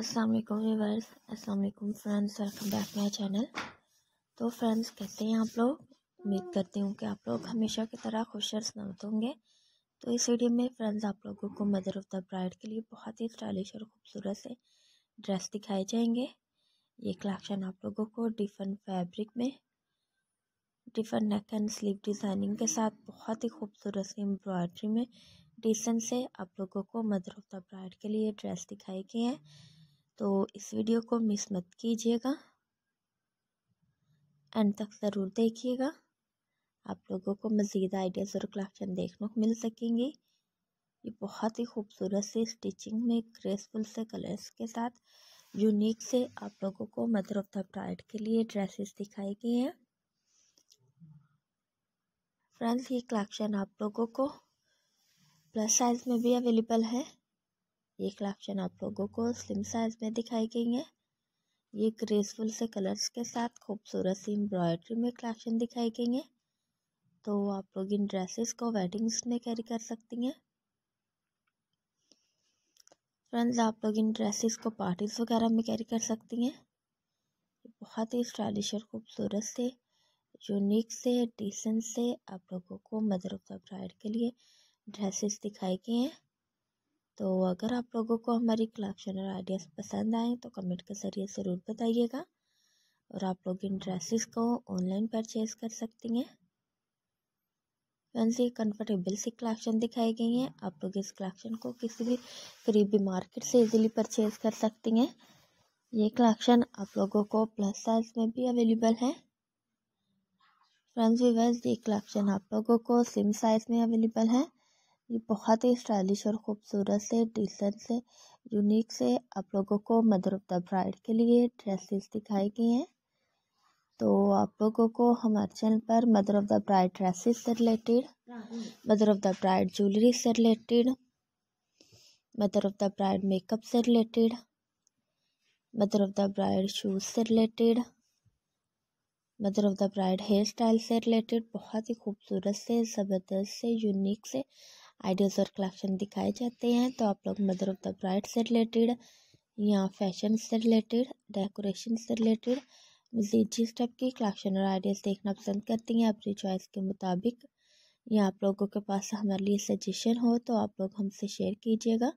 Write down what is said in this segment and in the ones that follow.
अस्सलाम वालेकुम Aslam friends welcome back my channel तो फ्रेंड्स कहते हैं आप लोग उम्मीद करती हूँ कि आप लोग हमेशा की तरह खुश और सलामत होंगे तो इस वीडियो में फ्रेंड्स आप लोगों को मदर ऑफ़ द ब्राइड के लिए बहुत ही स्टाइलिश और ख़ूबसूरत से ड्रेस दिखाए जाएंगे ये कलेक्शन आप लोगों को डिफरेंट फैब्रिक में different neck and sleeve designing के साथ बहुत ही खूबसूरत सी एम्ब्रॉयड्री में डिसेंट से आप लोगों को मदर ऑफ़ द ब्राइड के लिए ड्रेस दिखाई गई है तो इस वीडियो को मिस मत कीजिएगा एंड तक ज़रूर देखिएगा आप लोगों को मज़ीद आइडियाज़ और कलेक्शन देखने को मिल सकेंगी ये बहुत ही खूबसूरत सी स्टिचिंग में ग्रेसफुल से कलर्स के साथ यूनिक से आप लोगों को मदर ऑफ द ब्राइड के लिए ड्रेसेस दिखाई गई हैं फ्रेंड्स ये कलेक्शन आप लोगों को प्लस साइज़ में भी अवेलेबल है ये कलेक्शन आप लोगों को स्लिम साइज़ में दिखाई गई है ये ग्रेसफुल से कलर्स के साथ खूबसूरत सी एम्ब्रॉयडरी में कलेक्शन दिखाई गई है तो आप लोग इन ड्रेसेस को वेडिंग्स में कैरी कर सकती हैं फ्रेंड्स आप लोग इन ड्रेसेस को पार्टीज़ वगैरह में कैरी कर सकती हैं बहुत ही स्टाइलिश और खूबसूरत से यूनिक से डिसेंट से आप लोगों को मदर ऑफ द ब्राइड के लिए ड्रेसेस दिखाई गई हैं तो अगर आप लोगों को हमारी कलेक्शन और आइडियाज़ पसंद आए तो कमेंट के ज़रिए ज़रूर बताइएगा और आप लोग इन ड्रेसेस को ऑनलाइन परचेज कर सकती हैं फ्रेंड्स ये कंफर्टेबल सी कलेक्शन दिखाई गई है आप लोग इस कलेक्शन को किसी भी करीबी मार्केट से इजीली परचेज कर सकती हैं ये कलेक्शन आप लोगों को प्लस साइज में भी अवेलेबल है फ्रेंड्स वीवर्स ये कलेक्शन आप लोगों को सिम साइज़ में अवेलेबल है ये बहुत ही स्टाइलिश और ख़ूबसूरत से डिसेंट से यूनिक से आप लोगों को मदर ऑफ द ब्राइड के लिए ड्रेसेस दिखाई गई हैं तो आप लोगों को हमारे चैनल पर mother of the bride dresses से related mother of the bride jewellery से related mother of the bride makeup से related mother of the bride shoes से related mother of the bride hair style से related बहुत ही खूबसूरत से ज़बरदस्त से यूनिक से आइडियाज़ और कलेक्शन दिखाए जाते हैं तो आप लोग मदर ऑफ़ द ब्राइड से रिलेटेड या फैशन से रिलेटेड डेकोरेशन से रिलेटेड मजीद जिस टाइप की कलेक्शन और आइडियाज़ देखना पसंद करती हैं अपनी चॉइस के मुताबिक या आप लोगों के पास हमारे लिए सजेशन हो तो आप लोग हमसे शेयर कीजिएगा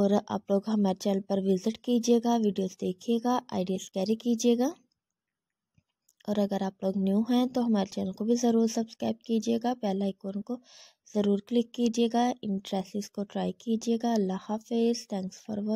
और आप लोग हमारे चैनल पर विज़िट कीजिएगा वीडियोस देखिएगा आइडियाज़ कैरी कीजिएगा और अगर आप लोग न्यू हैं तो हमारे चैनल को भी ज़रूर सब्सक्राइब कीजिएगा बेल आइकॉन को ज़रूर क्लिक कीजिएगा इन ड्रेसिस को ट्राई कीजिएगा अल्लाह हाफिज़ थैंक्स फॉर वॉच